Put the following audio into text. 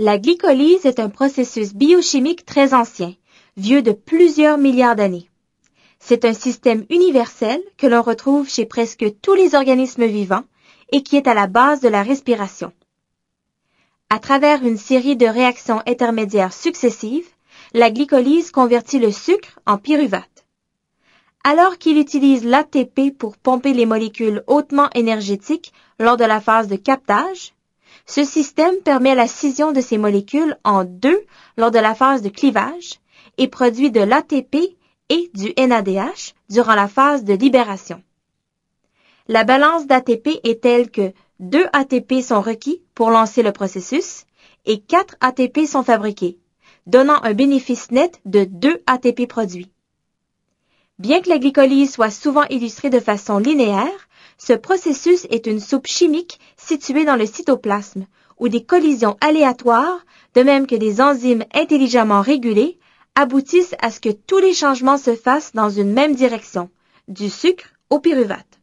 La glycolyse est un processus biochimique très ancien, vieux de plusieurs milliards d'années. C'est un système universel que l'on retrouve chez presque tous les organismes vivants et qui est à la base de la respiration. À travers une série de réactions intermédiaires successives, la glycolyse convertit le sucre en pyruvate. Alors qu'il utilise l'ATP pour pomper les molécules hautement énergétiques lors de la phase de captage, ce système permet la scission de ces molécules en deux lors de la phase de clivage et produit de l'ATP et du NADH durant la phase de libération. La balance d'ATP est telle que 2 ATP sont requis pour lancer le processus et 4 ATP sont fabriqués, donnant un bénéfice net de 2 ATP produits. Bien que la glycolyse soit souvent illustrée de façon linéaire, ce processus est une soupe chimique située dans le cytoplasme, où des collisions aléatoires, de même que des enzymes intelligemment régulées, aboutissent à ce que tous les changements se fassent dans une même direction, du sucre au pyruvate.